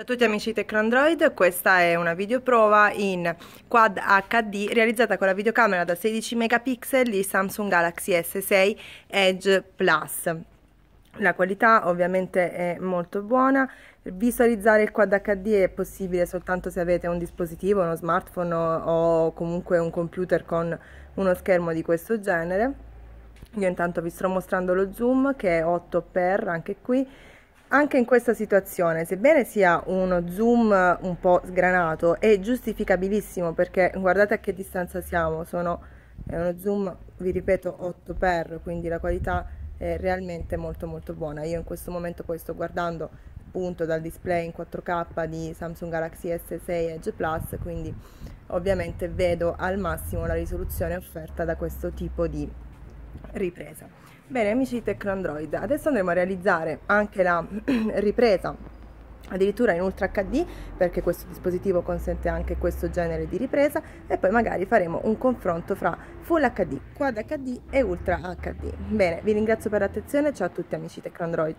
Ciao a tutti amici di Teclandroid, questa è una videoprova in Quad HD realizzata con la videocamera da 16 megapixel di Samsung Galaxy S6 Edge Plus. La qualità ovviamente è molto buona, visualizzare il Quad HD è possibile soltanto se avete un dispositivo, uno smartphone o comunque un computer con uno schermo di questo genere. Io intanto vi sto mostrando lo zoom che è 8x anche qui anche in questa situazione, sebbene sia uno zoom un po' sgranato, è giustificabilissimo perché guardate a che distanza siamo, sono è uno zoom, vi ripeto, 8x, quindi la qualità è realmente molto molto buona. Io in questo momento poi sto guardando appunto dal display in 4K di Samsung Galaxy S6 Edge Plus, quindi ovviamente vedo al massimo la risoluzione offerta da questo tipo di ripresa bene amici di Tecnoandroid adesso andremo a realizzare anche la ripresa addirittura in ultra HD perché questo dispositivo consente anche questo genere di ripresa e poi magari faremo un confronto fra Full HD, Quad HD e Ultra HD. Bene, vi ringrazio per l'attenzione, ciao a tutti amici Tecnoandroid.